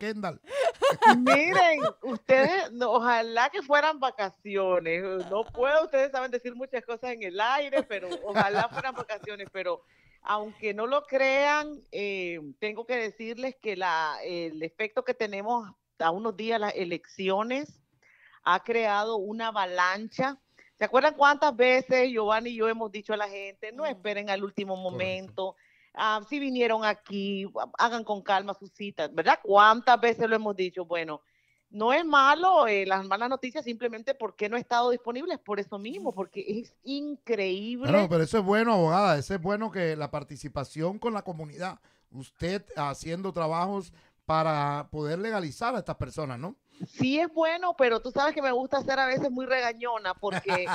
Kendall. Miren, ustedes, ojalá que fueran vacaciones. No puedo, ustedes saben decir muchas cosas en el aire, pero ojalá fueran vacaciones. Pero aunque no lo crean, eh, tengo que decirles que la, el efecto que tenemos a unos días las elecciones ha creado una avalancha. ¿Se acuerdan cuántas veces Giovanni y yo hemos dicho a la gente, no mm. esperen al último momento? Ah, si vinieron aquí, ah, hagan con calma sus citas, ¿verdad? ¿Cuántas veces lo hemos dicho? Bueno, no es malo eh, las malas noticias simplemente porque no he estado disponible, es por eso mismo, porque es increíble. Claro, pero eso es bueno, abogada, eso es bueno que la participación con la comunidad, usted haciendo trabajos para poder legalizar a estas personas, ¿no? sí es bueno, pero tú sabes que me gusta ser a veces muy regañona porque,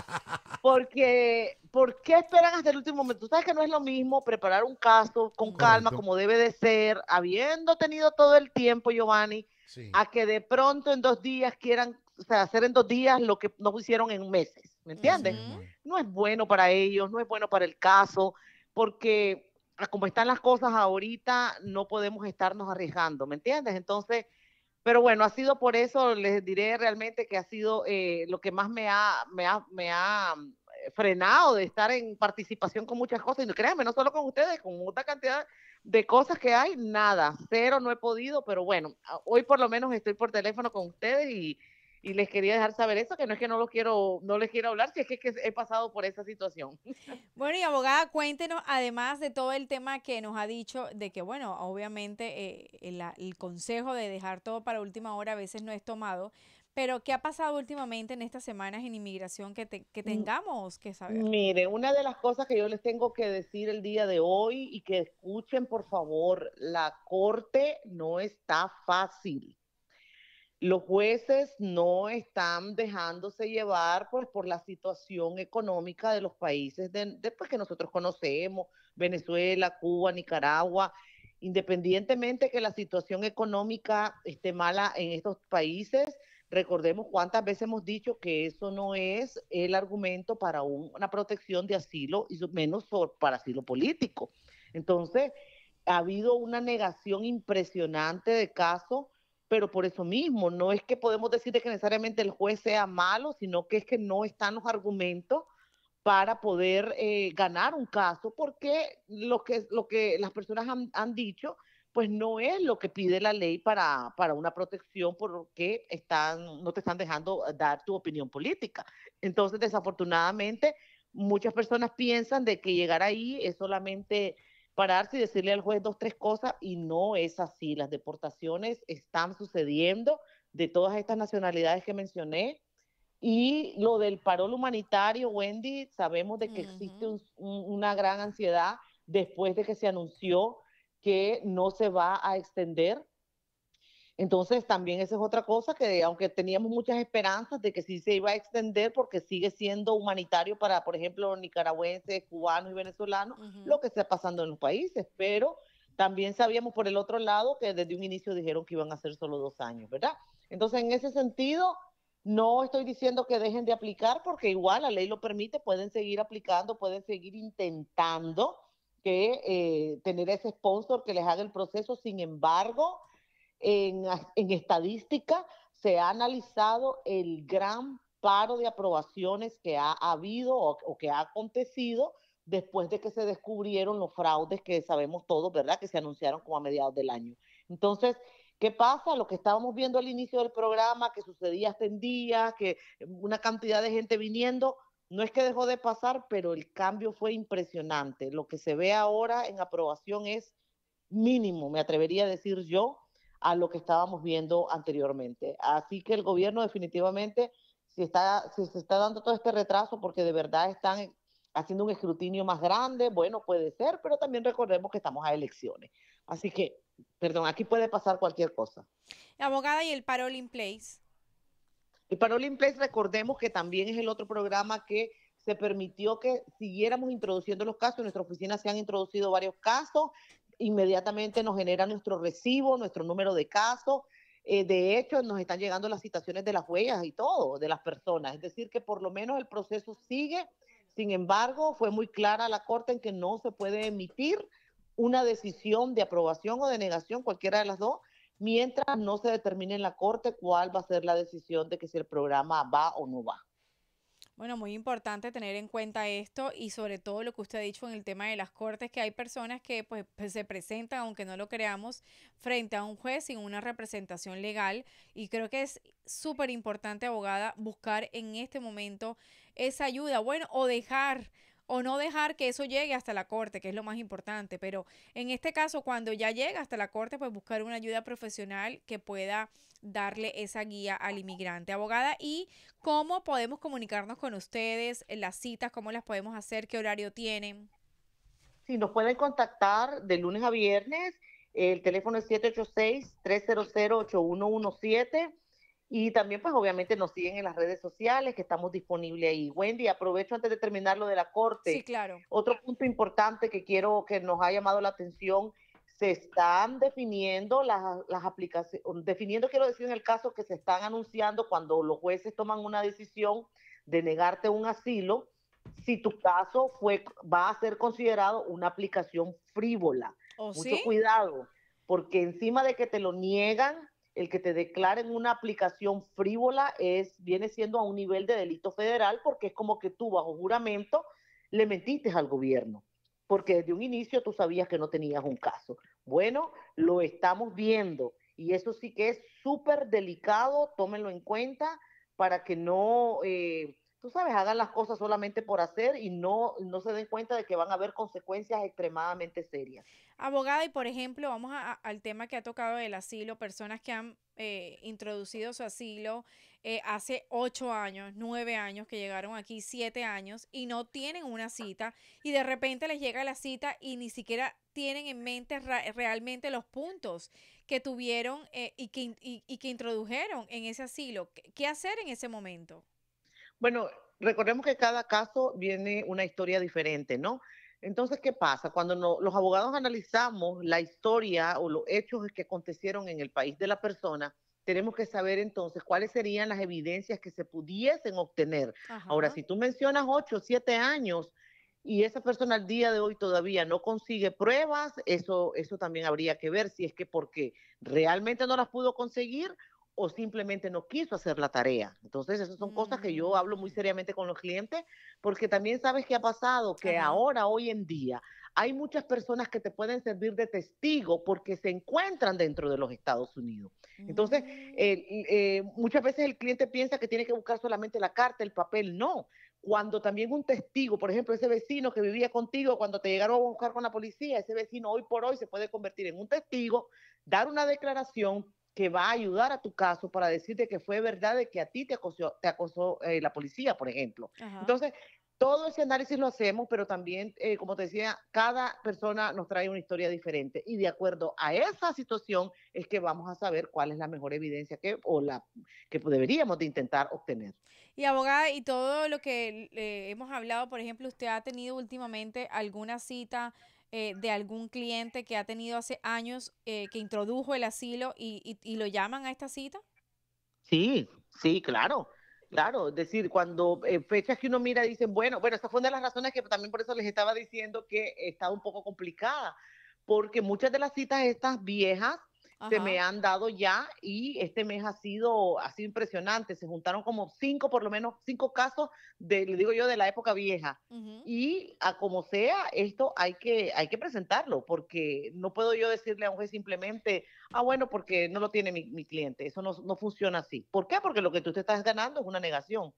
porque, ¿por qué esperan hasta el último momento? Tú sabes que no es lo mismo preparar un caso con calma como debe de ser, habiendo tenido todo el tiempo, Giovanni, a que de pronto en dos días quieran o sea, hacer en dos días lo que no hicieron en meses, ¿me entiendes? No es bueno para ellos, no es bueno para el caso, porque como están las cosas ahorita, no podemos estarnos arriesgando, ¿me entiendes? Entonces, pero bueno, ha sido por eso, les diré realmente que ha sido eh, lo que más me ha, me ha, me ha mm, eh, frenado de estar en participación con muchas cosas. Y no créanme, no solo con ustedes, con otra cantidad de cosas que hay, nada, cero, no he podido, pero bueno, hoy por lo menos estoy por teléfono con ustedes y, y les quería dejar saber eso, que no es que no lo quiero, no les quiero hablar, si es que, he pasado por esa situación. Bueno, y abogada, cuéntenos, además de todo el tema que nos ha dicho, de que, bueno, obviamente eh, el, consejo de dejar todo para última hora a veces no es tomado, pero ¿qué ha pasado últimamente en estas semanas en inmigración que, que mm. tengamos que saber? Mire, una de las cosas que yo les tengo que decir el día de hoy y que escuchen, por favor, la corte no está fácil los jueces no están dejándose llevar pues, por la situación económica de los países de, pues, que nosotros conocemos, Venezuela, Cuba, Nicaragua, independientemente que la situación económica esté mala en estos países, recordemos cuántas veces hemos dicho que eso no es el argumento para una protección de asilo, y menos para asilo político. Entonces, ha habido una negación impresionante de casos pero por eso mismo, no es que podemos decir que necesariamente el juez sea malo, sino que es que no están los argumentos para poder eh, ganar un caso, porque lo que, lo que las personas han, dicho, pues no es lo que pide la ley para, para una protección, porque están, no te están dejando dar tu opinión política. Entonces, desafortunadamente, muchas personas piensan de que llegar ahí es solamente pararse y decirle al juez dos, tres cosas y no es así. Las deportaciones están sucediendo de todas estas nacionalidades que mencioné. Y lo del parol humanitario, Wendy, sabemos de que existe una gran ansiedad después de que se anunció que no se va a extender entonces, también esa es otra cosa que, aunque teníamos muchas esperanzas de que sí se iba a extender, porque sigue siendo humanitario para, por ejemplo, nicaragüenses, cubanos y venezolanos, lo que está pasando en los países, pero también sabíamos por el otro lado que desde un inicio dijeron que iban a ser solo dos años, ¿verdad? Entonces, en ese sentido, no estoy diciendo que dejen de aplicar, porque igual la ley lo permite, pueden seguir aplicando, pueden seguir intentando que eh, tener ese sponsor que les haga el proceso, sin embargo, en, estadística se ha analizado el gran paro de aprobaciones que ha habido o, que ha acontecido después de que se descubrieron los fraudes que sabemos todos, ¿verdad? Que se anunciaron como a mediados del año. Entonces, ¿qué pasa? Lo que estábamos viendo al inicio del programa, que sucedía hasta en días, que una cantidad de gente viniendo, no es que dejó de pasar, pero el cambio fue impresionante. Lo que se ve ahora en aprobación es mínimo, me atrevería a decir yo, a lo que estábamos viendo anteriormente. Así que el gobierno definitivamente, si, está, se está dando todo este retraso porque de verdad están haciendo un escrutinio más grande, bueno, puede ser, pero también recordemos que estamos a elecciones. Así que, perdón, aquí puede pasar cualquier cosa. abogada y el parole in place. El parole in place, recordemos que también es el otro programa que se permitió que siguiéramos introduciendo los casos. En nuestra oficina se han introducido varios casos inmediatamente nos genera nuestro recibo, nuestro número de casos. Eh, de hecho, nos están llegando las citaciones de las huellas y todo, de las personas. Es decir, que por lo menos el proceso sigue. Sin embargo, fue muy clara la Corte en que no se puede emitir una decisión de aprobación o de negación, cualquiera de las dos, mientras no se determine en la Corte cuál va a ser la decisión de que si el programa va o no va. Bueno, muy importante tener en cuenta esto y sobre todo lo que usted ha dicho en el tema de las cortes, que hay personas que pues, pues se presentan, aunque no lo creamos, frente a un juez sin una representación legal y creo que es súper importante, abogada, buscar en este momento esa ayuda, bueno, o dejar o no dejar que eso llegue hasta la corte, que es lo más importante. Pero en este caso, cuando ya llega hasta la corte, pues buscar una ayuda profesional que pueda darle esa guía al inmigrante. Abogada, ¿y cómo podemos comunicarnos con ustedes? Las citas, ¿cómo las podemos hacer? ¿Qué horario tienen? Sí, nos pueden contactar de lunes a viernes. El teléfono es 786-300-8117 y también, pues obviamente nos siguen en las redes sociales, que estamos disponibles ahí. Wendy, aprovecho antes de terminar lo de la corte. Sí, claro. Otro punto importante que quiero que nos ha llamado la atención, se están definiendo las, las aplicaciones, definiendo quiero decir en el caso que se están anunciando cuando los jueces toman una decisión de negarte un asilo, si tu caso fue, va a ser considerado una aplicación frívola. ¿Oh, Mucho cuidado, porque encima de que te lo niegan, el que te declaren una aplicación frívola es viene siendo a un nivel de delito federal porque es como que tú bajo juramento le mentiste al gobierno, porque desde un inicio tú sabías que no tenías un caso. Bueno, lo estamos viendo y eso sí que es súper delicado, tómenlo en cuenta para que no eh, tú sabes, hagan las cosas solamente por hacer y no, no se den cuenta de que van a haber consecuencias extremadamente serias. Abogada, y por ejemplo, vamos al tema que ha tocado del asilo, personas que han eh, introducido su asilo eh, hace ocho años, nueve años que llegaron aquí, siete años, y no tienen una cita, y de repente les llega la cita y ni siquiera tienen en mente realmente los puntos que tuvieron eh, y, que, y que introdujeron en ese asilo. ¿Qué hacer en ese momento? Bueno, recordemos que cada caso viene una historia diferente, ¿no? Entonces, ¿qué pasa? Cuando los abogados analizamos la historia o los hechos que acontecieron en el país de la persona, tenemos que saber entonces cuáles serían las evidencias que se pudiesen obtener. Ahora, si tú mencionas ocho, o 7 años y esa persona al día de hoy todavía no consigue pruebas, eso, eso también habría que ver si es que porque realmente no las pudo conseguir o simplemente no quiso hacer la tarea. Entonces, esas son cosas que yo hablo muy mm. seriamente con los clientes, porque también sabes qué ha pasado, que ahora, hoy en día, hay muchas personas que te pueden servir de testigo porque se encuentran dentro de los Estados Unidos. Entonces, mm. eh, muchas veces el cliente piensa que tiene que buscar solamente la carta, el papel, no. Cuando también un testigo, por ejemplo, ese vecino que vivía contigo, cuando te llegaron a buscar con la policía, ese vecino hoy por hoy se puede convertir en un testigo, dar una declaración, que va a ayudar a tu caso para decirte que fue verdad de que a ti te acosó, te acosó eh, la policía, por ejemplo. Entonces, todo ese análisis lo hacemos, pero también, eh, como te decía, cada persona nos trae una historia diferente y de acuerdo a esa situación es que vamos a saber cuál es la mejor evidencia que o la que deberíamos de intentar obtener. Y abogada, y todo lo que eh, hemos hablado, por ejemplo, usted ha tenido últimamente alguna cita eh, de algún cliente que ha tenido hace años eh, que introdujo el asilo y, y, lo llaman a esta cita? Sí, sí, claro. Claro, es decir, cuando eh, fechas que uno mira dicen, bueno, bueno, esa fue una de las razones que también por eso les estaba diciendo que estaba un poco complicada, porque muchas de las citas estas viejas se me han dado ya y este mes ha sido, ha impresionante. Se juntaron como cinco, por lo menos cinco casos, de, le digo yo, de la época vieja. Y a como sea, esto hay que, hay que presentarlo, porque no puedo yo decirle a un juez simplemente, ah, bueno, porque no lo tiene mi, mi cliente. Eso no, no funciona así. ¿Por qué? Porque lo que tú te estás ganando es una negación.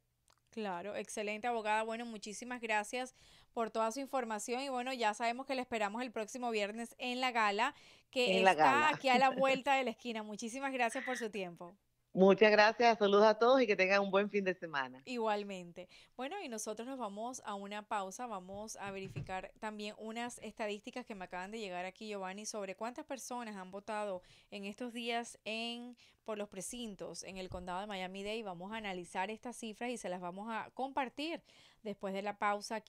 Claro, excelente abogada. Bueno, muchísimas gracias por toda su información y bueno, ya sabemos que le esperamos el próximo viernes en la gala que está aquí a la vuelta de la esquina. Muchísimas gracias por su tiempo. Muchas gracias, saludos a todos y que tengan un buen fin de semana. Igualmente. Bueno, y nosotros nos vamos a una pausa, vamos a verificar también unas estadísticas que me acaban de llegar aquí, Giovanni, sobre cuántas personas han votado en estos días en por los precintos en el condado de Miami-Dade. Vamos a analizar estas cifras y se las vamos a compartir después de la pausa.